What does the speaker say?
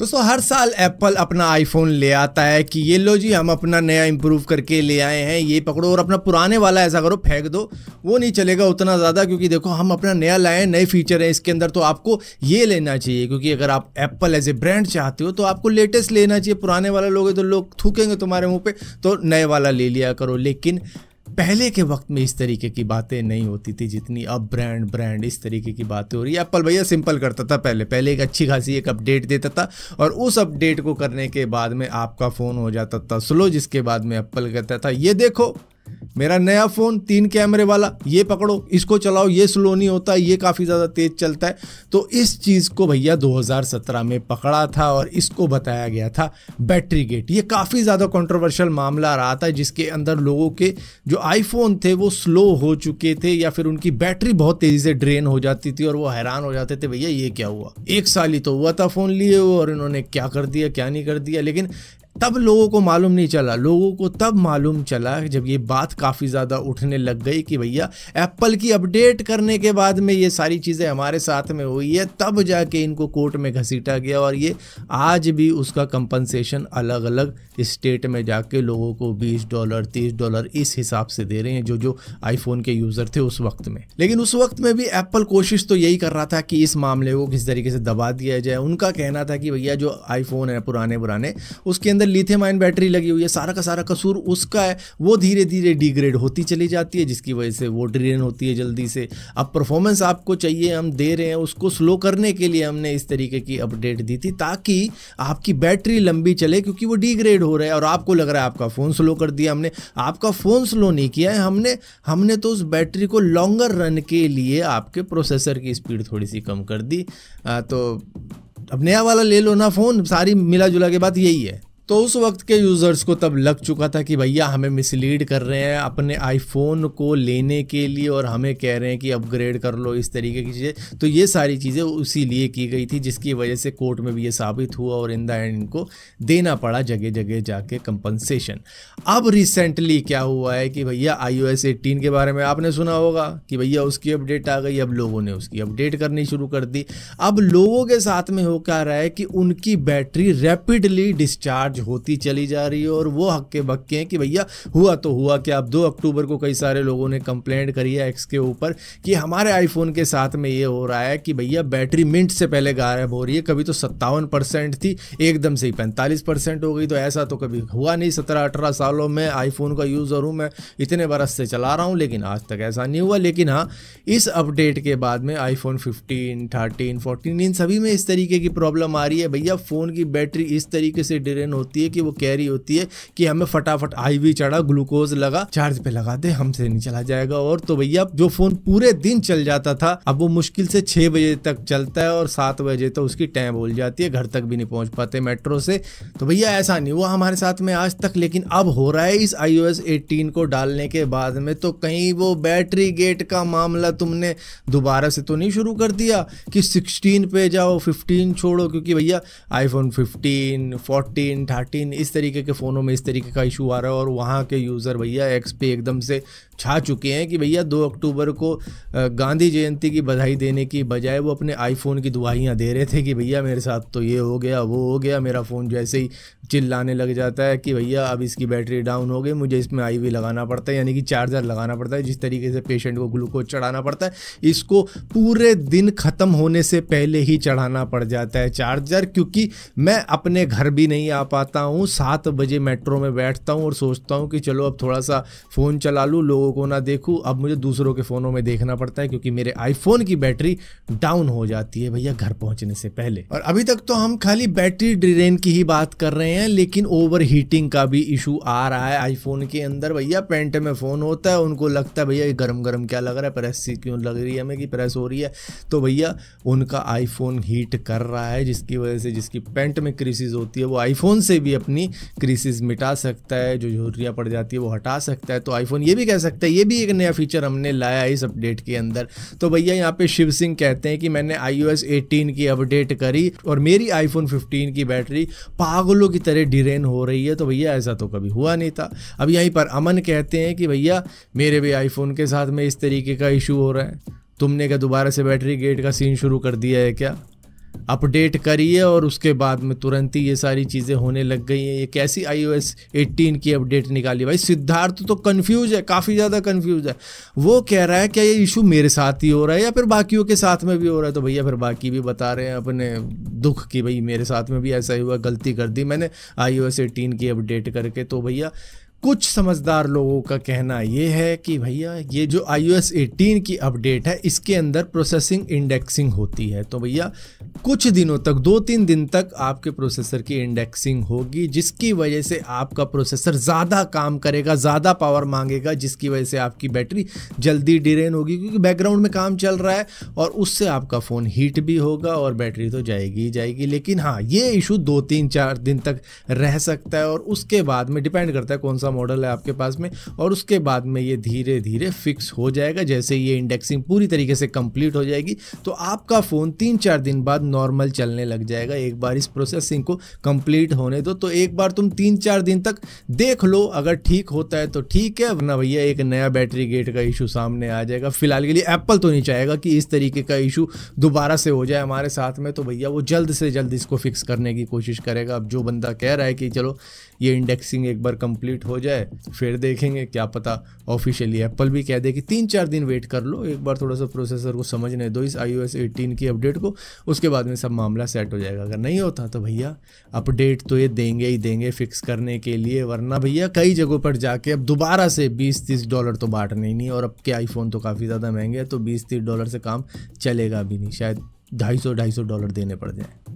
दोस्तों हर साल एप्पल अपना आईफोन ले आता है कि ये लो जी हम अपना नया इम्प्रूव करके ले आए हैं ये पकड़ो और अपना पुराने वाला ऐसा करो फेंक दो वो नहीं चलेगा उतना ज़्यादा क्योंकि देखो हम अपना नया लाए नए फीचर हैं इसके अंदर तो आपको ये लेना चाहिए क्योंकि अगर आप एप्पल एज ए ब्रांड चाहते हो तो आपको लेटेस्ट लेना चाहिए पुराने वाला लोगे तो लोग थूकेंगे तुम्हारे मुँह पर तो नए वाला ले लिया करो लेकिन पहले के वक्त में इस तरीके की बातें नहीं होती थी जितनी अब ब्रांड ब्रांड इस तरीके की बातें हो रही है एप्पल भैया सिंपल करता था पहले पहले एक अच्छी खासी एक अपडेट देता था और उस अपडेट को करने के बाद में आपका फ़ोन हो जाता था स्लो जिसके बाद में एप्पल कहता था ये देखो मेरा नया फोन तीन कैमरे वाला ये पकड़ो इसको चलाओ ये स्लो नहीं होता ये काफ़ी ज़्यादा तेज चलता है तो इस चीज़ को भैया 2017 में पकड़ा था और इसको बताया गया था बैटरी गेट ये काफ़ी ज़्यादा कॉन्ट्रोवर्शियल मामला रहा था जिसके अंदर लोगों के जो आईफोन थे वो स्लो हो चुके थे या फिर उनकी बैटरी बहुत तेज़ी से ड्रेन हो जाती थी और वो हैरान हो जाते थे भैया ये क्या हुआ एक साल ही तो हुआ था फ़ोन लिए और इन्होंने क्या कर दिया क्या नहीं कर दिया लेकिन तब लोगों को मालूम नहीं चला लोगों को तब मालूम चला जब ये बात काफ़ी ज़्यादा उठने लग गई कि भैया एप्पल की अपडेट करने के बाद में ये सारी चीज़ें हमारे साथ में हुई है तब जाके इनको कोर्ट में घसीटा गया और ये आज भी उसका कंपनसेशन अलग अलग स्टेट में जाके लोगों को बीस डॉलर तीस डॉलर इस हिसाब से दे रहे हैं जो जो आईफोन के यूज़र थे उस वक्त में लेकिन उस वक्त में भी एप्पल कोशिश तो यही कर रहा था कि इस मामले को किस तरीके से दबा दिया जाए उनका कहना था कि भैया जो आईफोन है पुराने पुराने उसके अंदर अंदर लिथियम आयन बैटरी लगी हुई है सारा का सारा कसूर उसका है वो धीरे धीरे डिग्रेड होती चली जाती है जिसकी वजह से वो ड्रेन होती है जल्दी से अब परफॉर्मेंस आपको चाहिए हम दे रहे हैं उसको स्लो करने के लिए हमने इस तरीके की अपडेट दी थी ताकि आपकी बैटरी लंबी चले क्योंकि वो डिग्रेड हो रहा है और आपको लग रहा है आपका फ़ोन स्लो कर दिया हमने आपका फ़ोन स्लो नहीं किया है हमने हमने तो उस बैटरी को लॉन्गर रन के लिए आपके प्रोसेसर की स्पीड थोड़ी सी कम कर दी आ, तो अब नया वाला ले लो ना फ़ोन सारी मिला जुला के बात यही है तो उस वक्त के यूज़र्स को तब लग चुका था कि भैया हमें मिसलीड कर रहे हैं अपने आईफोन को लेने के लिए और हमें कह रहे हैं कि अपग्रेड कर लो इस तरीके की चीज़ें तो ये सारी चीज़ें उसी लिए की गई थी जिसकी वजह से कोर्ट में भी ये साबित हुआ और इन द एंड इनको देना पड़ा जगह जगह जाके कंपनसेशन अब रिसेंटली क्या हुआ है कि भैया आई ओ के बारे में आपने सुना होगा कि भैया उसकी अपडेट आ गई अब लोगों ने उसकी अपडेट करनी शुरू कर दी अब लोगों के साथ में हो क्या रहा है कि उनकी बैटरी रैपिडली डिस्चार्ज होती चली जा रही है और वो हक्के बक्के हैं कि भैया हुआ तो हुआ कि अब दो अक्टूबर को कई सारे लोगों ने कंप्लेंट करी है एक्स के ऊपर कि हमारे आईफोन के साथ में ये हो रहा है कि भैया बैटरी मिनट से पहले गायब हो रही है कभी तो सत्तावन परसेंट थी एकदम से ही पैंतालीस परसेंट हो गई तो ऐसा तो कभी हुआ नहीं सत्रह अठारह सालों में आईफोन का यूज़र हूँ मैं इतने बरस से चला रहा हूँ लेकिन आज तक ऐसा नहीं हुआ लेकिन हाँ इस अपडेट के बाद में आईफोन फिफ्टीन थर्टीन फोर्टीन इन सभी में इस तरीके की प्रॉब्लम आ रही है भैया फ़ोन की बैटरी इस तरीके से ड्रेन होती होती है कि वो कैरी होती है कि हमें फटाफट आई वी चढ़ा ग्लूकोज लगा चार्ज पे लगा दे हमसे नहीं चला जाएगा और तो भैया जो फोन पूरे दिन चल जाता था अब वो मुश्किल से छह बजे तक चलता है और सात बजे तो उसकी टैम बोल जाती है घर तक भी नहीं पहुंच पाते मेट्रो से तो भैया ऐसा नहीं हुआ हमारे साथ में आज तक लेकिन अब हो रहा है इस आई 18 को डालने के बाद में तो कहीं वो बैटरी गेट का मामला तुमने दोबारा से तो नहीं शुरू कर दिया कि सिक्सटीन पे जाओ फिफ्टीन छोड़ो क्योंकि भैया आईफोन फिफ्टीन फोर्टीन 13 थर्टीन इस तरीके के फ़ोनों में इस तरीके का इशू आ रहा है और वहाँ के यूज़र भैया एक्स पे एकदम से छा चुके हैं कि भैया दो अक्टूबर को गांधी जयंती की बधाई देने की बजाय वो अपने आईफोन की दुआइयाँ दे रहे थे कि भैया मेरे साथ तो ये हो गया वो हो गया मेरा फ़ोन जैसे ही चिल्लाने लग जाता है कि भैया अब इसकी बैटरी डाउन हो गई मुझे इसमें आई वी लगाना पड़ता है यानी कि चार्जर लगाना पड़ता है जिस तरीके से पेशेंट को ग्लूकोज चढ़ाना पड़ता है इसको पूरे दिन ख़त्म होने से पहले ही चढ़ाना पड़ जाता है चार्जर क्योंकि मैं अपने घर भी नहीं आ पाता हूँ सात बजे मेट्रो में बैठता हूँ और सोचता हूँ कि चलो अब थोड़ा सा फ़ोन चला लूँ लोगों लोगों को ना देखूँ अब मुझे दूसरों के फ़ोनों में देखना पड़ता है क्योंकि मेरे आईफोन की बैटरी डाउन हो जाती है भैया घर पहुंचने से पहले और अभी तक तो हम खाली बैटरी ड्रेन की ही बात कर रहे हैं लेकिन ओवर हीटिंग का भी इशू आ रहा है आईफोन के अंदर भैया पेंट में फ़ोन होता है उनको लगता है भैया ये गर्म गर्म क्या लग रहा है प्रेस क्यों लग रही है हमें कि प्रेस हो रही है तो भैया उनका आईफोन हीट कर रहा है जिसकी वजह से जिसकी पेंट में क्रीसीज होती है वो आईफोन से भी अपनी क्रीसीज मिटा सकता है जो झुर्रियाँ पड़ जाती है वो हटा सकता है तो आईफोन ये भी कह सकता सकते हैं ये भी एक नया फीचर हमने लाया इस अपडेट के अंदर तो भैया यहाँ पे शिव सिंह कहते हैं कि मैंने आई 18 की अपडेट करी और मेरी आईफोन 15 की बैटरी पागलों की तरह डिरेन हो रही है तो भैया ऐसा तो कभी हुआ नहीं था अब यहीं पर अमन कहते हैं कि भैया मेरे भी आईफोन के साथ में इस तरीके का इशू हो रहा है तुमने क्या दोबारा से बैटरी गेट का सीन शुरू कर दिया है क्या अपडेट करी है और उसके बाद में तुरंत ही ये सारी चीज़ें होने लग गई हैं ये कैसी आई ओ एस एट्टीन की अपडेट निकाली भाई सिद्धार्थ तो कन्फ्यूज है काफ़ी ज़्यादा कन्फ्यूज है वो कह रहा है क्या ये इशू मेरे साथ ही हो रहा है या फिर बाकियों के साथ में भी हो रहा है तो भैया फिर बाकी भी बता रहे हैं अपने दुख कि भाई मेरे साथ में भी ऐसा ही हुआ गलती कर दी मैंने आई ओ एस एटीन की अपडेट करके तो भैया कुछ समझदार लोगों का कहना ये है कि भैया ये जो आई 18 की अपडेट है इसके अंदर प्रोसेसिंग इंडेक्सिंग होती है तो भैया कुछ दिनों तक दो तीन दिन तक आपके प्रोसेसर की इंडेक्सिंग होगी जिसकी वजह से आपका प्रोसेसर ज़्यादा काम करेगा ज़्यादा पावर मांगेगा जिसकी वजह से आपकी बैटरी जल्दी डिरेन होगी क्योंकि बैकग्राउंड में काम चल रहा है और उससे आपका फ़ोन हीट भी होगा और बैटरी तो जाएगी ही जाएगी लेकिन हाँ ये इशू दो तीन चार दिन तक रह सकता है और उसके बाद में डिपेंड करता है कौन सा का मॉडल है आपके पास में और उसके बाद में ये धीरे धीरे फिक्स हो जाएगा जैसे ये इंडेक्सिंग पूरी तरीके से कंप्लीट हो जाएगी तो आपका फ़ोन तीन चार दिन बाद नॉर्मल चलने लग जाएगा एक बार इस प्रोसेसिंग को कंप्लीट होने दो तो एक बार तुम तीन चार दिन तक देख लो अगर ठीक होता है तो ठीक है वरना भैया एक नया बैटरी गेट का इशू सामने आ जाएगा फिलहाल के लिए एप्पल तो नहीं चाहेगा कि इस तरीके का इशू दोबारा से हो जाए हमारे साथ में तो भैया वो जल्द से जल्द इसको फिक्स करने की कोशिश करेगा अब जो बंदा कह रहा है कि चलो ये इंडेक्सिंग एक बार कंप्लीट हो जाए फिर देखेंगे क्या पता ऑफिशियली एप्पल भी कह दे कि तीन चार दिन वेट कर लो एक बार थोड़ा सा प्रोसेसर को समझने दो इस आई ओ एस एटीन की अपडेट को उसके बाद में सब मामला सेट हो जाएगा अगर नहीं होता तो भैया अपडेट तो ये देंगे ही देंगे फिक्स करने के लिए वरना भैया कई जगहों पर जाके अब दोबारा से बीस तीस डॉलर तो बांटने ही नहीं और अब के आईफोन तो काफ़ी ज़्यादा महंगे हैं तो बीस तीस डॉलर से काम चलेगा भी नहीं शायद ढाई सौ ढाई सौ डॉलर देने पड़ जाए